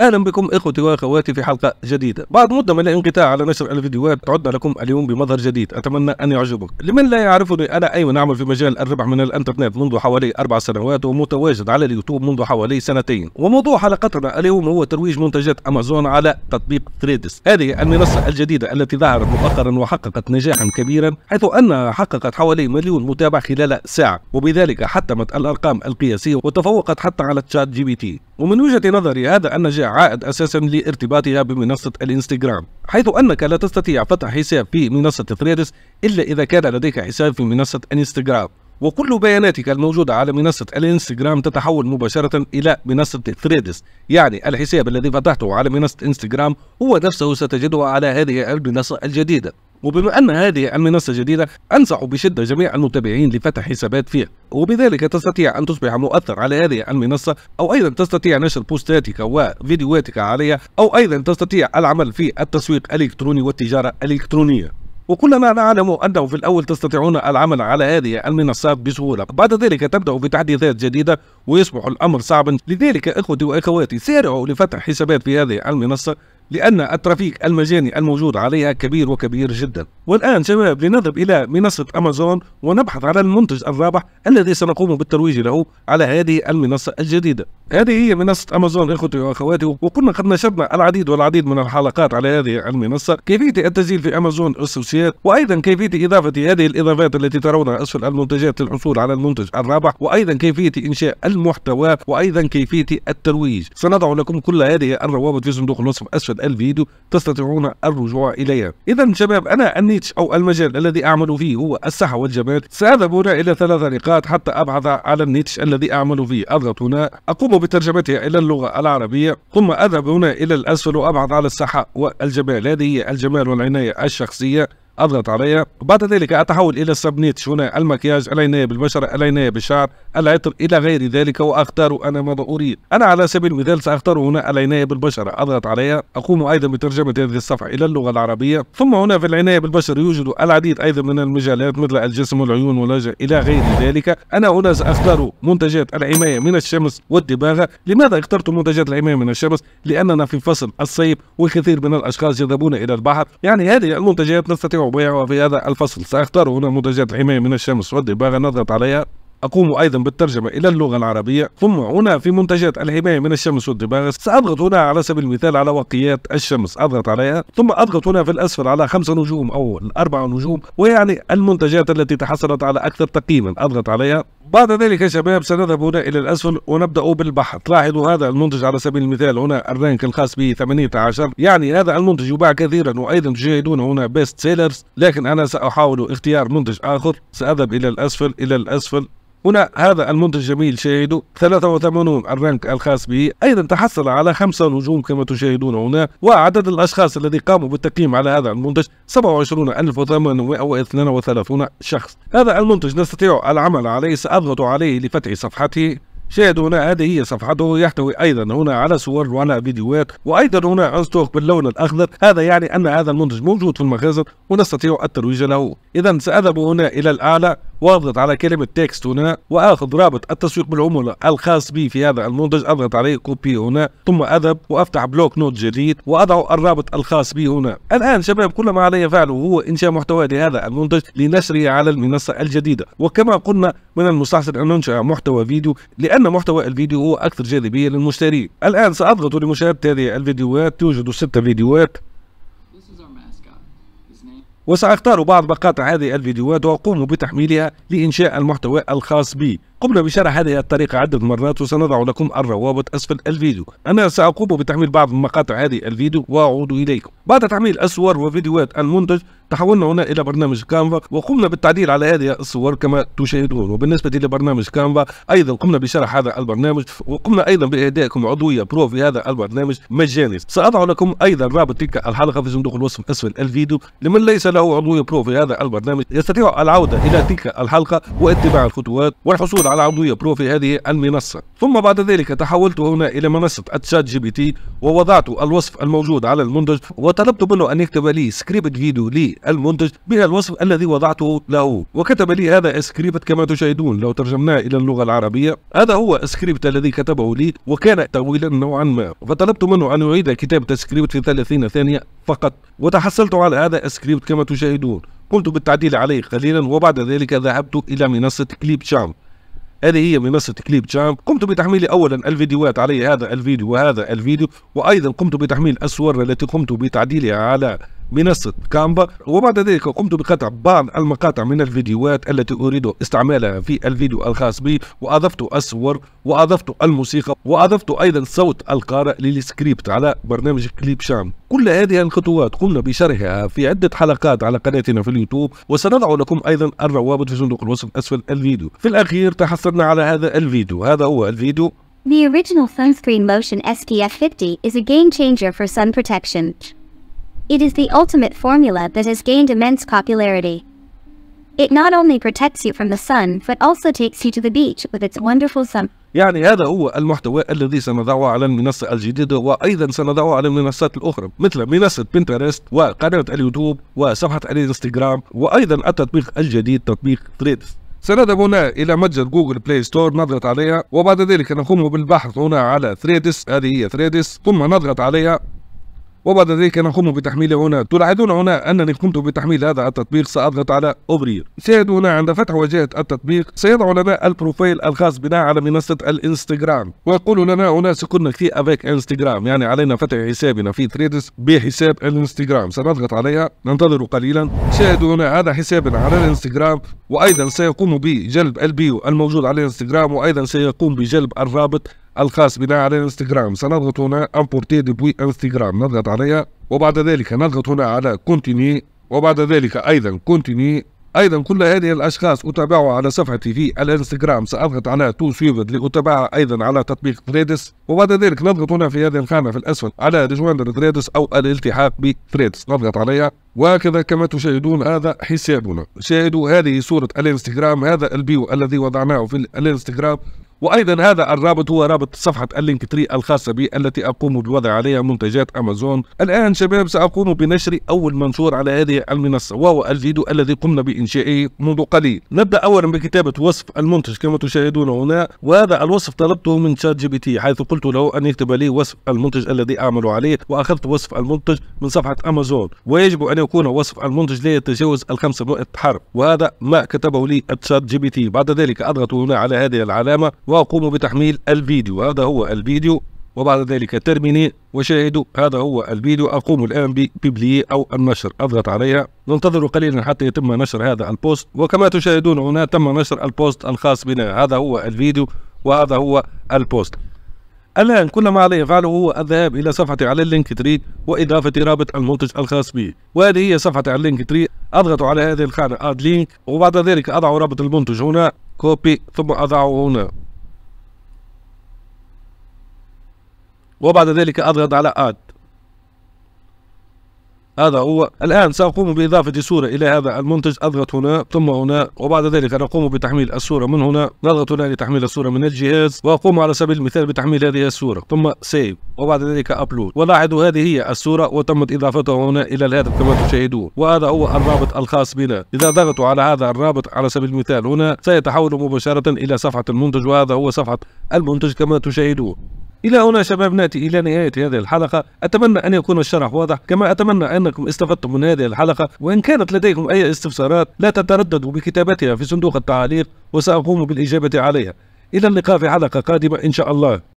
اهلا بكم اخوتي واخواتي في حلقه جديده بعد مده من الانقطاع على نشر الفيديوهات عدنا لكم اليوم بمظهر جديد اتمنى ان يعجبك لمن لا يعرفني انا ايمن اعمل في مجال الربح من الانترنت منذ حوالي اربع سنوات ومتواجد على اليوتيوب منذ حوالي سنتين وموضوع حلقتنا اليوم هو ترويج منتجات امازون على تطبيق تريدس، هذه المنصه الجديده التي ظهرت مؤخرا وحققت نجاحا كبيرا حيث انها حققت حوالي مليون متابع خلال ساعه وبذلك حتمت الارقام القياسيه وتفوقت حتى على تشات جي بي تي ومن وجهه نظري هذا النجاح عائد أساسا لارتباطها بمنصة الانستغرام حيث أنك لا تستطيع فتح حساب في منصة ثريدز إلا إذا كان لديك حساب في منصة الانستغرام وكل بياناتك الموجودة على منصة الانستغرام تتحول مباشرة إلى منصة ثريدز يعني الحساب الذي فتحته على منصة انستغرام هو نفسه ستجده على هذه المنصة الجديدة وبما أن هذه المنصة جديدة أنصح بشدة جميع المتابعين لفتح حسابات فيها وبذلك تستطيع أن تصبح مؤثر على هذه المنصة أو أيضا تستطيع نشر بوستاتك وفيديوهاتك عليها أو أيضا تستطيع العمل في التسويق الإلكتروني والتجارة الإلكترونية وكلنا نعلم أنه في الأول تستطيعون العمل على هذه المنصات بسهولة بعد ذلك تبدأ بتحديثات جديدة ويصبح الأمر صعبا لذلك إخوتي وأخواتي سارعوا لفتح حسابات في هذه المنصة لأن الترافيك المجاني الموجود عليها كبير وكبير جدا والآن شباب لنذهب إلى منصة أمازون ونبحث على المنتج الرابح الذي سنقوم بالترويج له على هذه المنصة الجديدة هذه هي منصة أمازون إخوتي وأخواتي وكنا قد نشرنا العديد والعديد من الحلقات على هذه المنصة كيفية التسجيل في أمازون أسوسيات وأيضا كيفية إضافة هذه الإضافات التي ترونها أسفل المنتجات للحصول على المنتج الرابح وأيضا كيفية إنشاء المحتوى وأيضا كيفية الترويج سنضع لكم كل هذه الروابط في صندوق الوصف أسفل الفيديو تستطيعون الرجوع إليها إذا شباب أنا النيتش أو المجال الذي أعمل فيه هو الصحة والجمال سأذهب هنا إلى ثلاث نقاط حتى أبحث على النيتش الذي أعمل فيه أضغط هنا أقوم بترجمتها إلى اللغة العربية ثم أذهب هنا إلى الأسفل وأبحث على الصحة والجمال هذه هي الجمال والعناية الشخصية اضغط عليها وبعد ذلك اتحول الى السبنيت هنا المكياج العنايه بالبشره العنايه بالشعر العطر الى غير ذلك واختار انا ماذا اريد انا على سبيل المثال ساختار هنا العنايه بالبشره اضغط عليها اقوم ايضا بترجمه هذه الصفحه الى اللغه العربيه ثم هنا في العنايه بالبشره يوجد العديد ايضا من المجالات مثل الجسم والعيون والوجه الى غير ذلك انا هنا ساختار منتجات الحمايه من الشمس والدباغه لماذا اخترت منتجات الحمايه من الشمس لاننا في فصل الصيف والكثير من الاشخاص يذهبون الى البحر يعني هذه المنتجات نستطيع وبيعها في هذا الفصل سأختار هنا منتجات الحماية من الشمس والدباغة نضغط عليها أقوم أيضا بالترجمة إلى اللغة العربية ثم هنا في منتجات الحماية من الشمس والدباغة سأضغط هنا على سبيل المثال على وقيات الشمس أضغط عليها ثم أضغط هنا في الأسفل على خمسة نجوم أو أربعة نجوم ويعني المنتجات التي تحصلت على أكثر تقييما أضغط عليها بعد ذلك يا شباب سنذهب هنا إلى الأسفل ونبدأ بالبحر لاحظوا هذا المنتج على سبيل المثال هنا الرانك الخاص به 18 يعني هذا المنتج يباع كثيرا وأيضا تشاهدون هنا بيست سيلرز لكن أنا سأحاول اختيار منتج آخر سأذهب إلى الأسفل إلى الأسفل هنا هذا المنتج الجميل شاهدوا 83 الرانك الخاص به أيضا تحصل على خمسة نجوم كما تشاهدون هنا وعدد الأشخاص الذي قاموا بالتقييم على هذا المنتج 27832 شخص هذا المنتج نستطيع العمل عليه سأضغط عليه لفتح صفحته شاهدوا هنا هذه هي صفحته يحتوي ايضا هنا على صور وعلى فيديوهات وايضا هنا انستوك باللون الاخضر هذا يعني ان هذا المنتج موجود في المخازن ونستطيع الترويج له اذا ساذهب هنا الى الاعلى واضغط على كلمة تكست هنا وآخذ رابط التسويق بالعمولة الخاص بي في هذا المنتج أضغط عليه كوبي هنا ثم أذهب وأفتح بلوك نوت جديد وأضع الرابط الخاص بي هنا الآن شباب كل ما علي فعله هو إنشاء محتوى لهذا المنتج لنشره على المنصة الجديدة وكما قلنا من المستحسن أن ننشأ محتوى فيديو لأن محتوى الفيديو هو أكثر جاذبية للمشتري الآن سأضغط لمشاهدة هذه الفيديوهات توجد ستة فيديوهات وسأختار بعض مقاطع هذه الفيديوهات وأقوم بتحميلها لإنشاء المحتوى الخاص بي قمنا بشرح هذه الطريقة عدة مرات وسنضع لكم الروابط أسفل الفيديو أنا سأقوم بتحميل بعض مقاطع هذه الفيديو وأعود إليكم بعد تحميل الصور وفيديوهات المنتج تحولنا هنا إلى برنامج كانفا وقمنا بالتعديل على هذه الصور كما تشاهدون وبالنسبة لبرنامج كانفا أيضا قمنا بشرح هذا البرنامج وقمنا أيضا بإهدائكم عضوية برو في هذا البرنامج مجاني سأضع لكم أيضا رابط تلك الحلقة في صندوق الوصف أسفل الفيديو لمن ليس له عضوية برو في هذا البرنامج يستطيع العودة إلى تلك الحلقة واتباع الخطوات والحصول على عضوية برو في هذه المنصة ثم بعد ذلك تحولت هنا إلى منصة التشات جي بي تي ووضعت الوصف الموجود على المنتج وطلبت منه أن يكتب لي سكريبت فيديو للمنتج بالوصف الذي وضعته له وكتب لي هذا السكريبت كما تشاهدون لو ترجمناه إلى اللغة العربية هذا هو السكريبت الذي كتبه لي وكان طويلا نوعا ما فطلبت منه أن يعيد كتابة السكريبت في 30 ثانية فقط وتحصلت على هذا السكريبت كما تشاهدون قمت بالتعديل عليه قليلا وبعد ذلك ذهبت إلى منصة كليب شام هذه هي منصة كليب جام قمت بتحميل أولا الفيديوهات علي هذا الفيديو وهذا الفيديو وأيضا قمت بتحميل الصور التي قمت بتعديلها على منصة كامبا وبعد ذلك قمت بقطع بعض المقاطع من الفيديوهات التي أريد استعمالها في الفيديو الخاص بي وأضفت الصور وأضفت الموسيقى وأضفت أيضا صوت القارئ للسكريبت على برنامج كليب شام كل هذه الخطوات قمنا بشرحها في عدة حلقات على قناتنا في اليوتيوب وسنضع لكم أيضا الروابط في صندوق الوصف أسفل الفيديو في الأخير تحصلنا على هذا الفيديو هذا هو الفيديو The original sunscreen lotion SPF 50 is a game changer for sun protection. It is the ultimate formula that has gained immense popularity. It not only protects you from the sun, but also takes you to the beach with its wonderful sun. يعني هذا هو المحتوى الذي سنضعه على المنصة الجديدة وأيضا سنضعه على المنصات الأخرى مثل منصة بنترست وقناة اليوتيوب وصفحة الانستغرام وأيضا التطبيق الجديد تطبيق تريدز سنذهب هنا إلى متجر جوجل بلاي ستور نضغط عليها وبعد ذلك نقوم بالبحث هنا على ثريدس هذه هي ثريدس ثم نضغط عليها وبعد ذلك نقوم بتحميل هنا تلاحظون هنا أنني قمت بتحميل هذا التطبيق سأضغط على اوبرير شاهد هنا عند فتح واجهة التطبيق سيضع لنا البروفايل الخاص بنا على منصة الانستغرام ويقول لنا هنا سكننا في افيك انستغرام يعني علينا فتح حسابنا في تريدس بحساب الانستغرام سنضغط عليها ننتظر قليلا شاهد هنا هذا حسابنا على الانستغرام وأيضا سيقوم بجلب البيو الموجود على الانستغرام وأيضا سيقوم بجلب الرابط الخاص بنا على الانستغرام سنضغط هنا امبورتي ديبوي انستغرام نضغط عليها وبعد ذلك نضغط هنا على كونتيني وبعد ذلك ايضا كونتيني ايضا كل هذه الاشخاص اتابعها على صفحتي في الانستغرام ساضغط على تو سيفد لاتابعها ايضا على تطبيق ثريدس وبعد ذلك نضغط هنا في هذه الخانه في الاسفل على ريجواندر ثريدس او الالتحاق بثريدس نضغط عليها وهكذا كما تشاهدون هذا حسابنا شاهدوا هذه صورة الانستغرام هذا البيو الذي وضعناه في الانستغرام وايضا هذا الرابط هو رابط صفحه اللينك تري الخاصه بي التي اقوم بوضع عليها منتجات امازون الان شباب ساقوم بنشر اول منشور على هذه المنصه وهو الفيديو الذي قمنا بانشائه منذ قليل نبدا اولا بكتابه وصف المنتج كما تشاهدون هنا وهذا الوصف طلبته من شات جي بي تي حيث قلت له ان يكتب لي وصف المنتج الذي اعمل عليه واخذت وصف المنتج من صفحه امازون ويجب ان يكون وصف المنتج لا يتجاوز ال 500 حرف وهذا ما كتبه لي شات جي بي تي بعد ذلك اضغط هنا على هذه العلامه وأقوم بتحميل الفيديو هذا هو الفيديو وبعد ذلك ترميني وشاهدوا هذا هو الفيديو أقوم الآن ببلي أو النشر أضغط عليها ننتظر قليلا حتى يتم نشر هذا البوست وكما تشاهدون هنا تم نشر البوست الخاص بنا هذا هو الفيديو وهذا هو البوست الآن كل ما عليه فعله هو الذهاب إلى صفحتي على اللينك تري وإضافة رابط المنتج الخاص بي وهذه هي صفحتي على اللينك تري أضغط على هذه الخانة اد لينك وبعد ذلك أضع رابط المنتج هنا كوبي ثم أضعه هنا وبعد ذلك أضغط على آد هذا هو الآن سأقوم بإضافة صورة إلى هذا المنتج أضغط هنا ثم هنا وبعد ذلك نقوم بتحميل الصورة من هنا نضغط هنا لتحميل الصورة من الجهاز وأقوم على سبيل المثال بتحميل هذه الصورة ثم سيف وبعد ذلك أبلود ولاحظوا هذه هي الصورة وتمت إضافتها هنا إلى الهاتف كما تشاهدون وهذا هو الرابط الخاص بنا إذا ضغطوا على هذا الرابط على سبيل المثال هنا سيتحول مباشرة إلى صفحة المنتج وهذا هو صفحة المنتج كما تشاهدون إلى هنا شباب نأتي إلى نهاية هذه الحلقة أتمنى أن يكون الشرح واضح كما أتمنى أنكم استفدتم من هذه الحلقة وإن كانت لديكم أي استفسارات لا تترددوا بكتابتها في صندوق التعليق وسأقوم بالإجابة عليها إلى اللقاء في حلقة قادمة إن شاء الله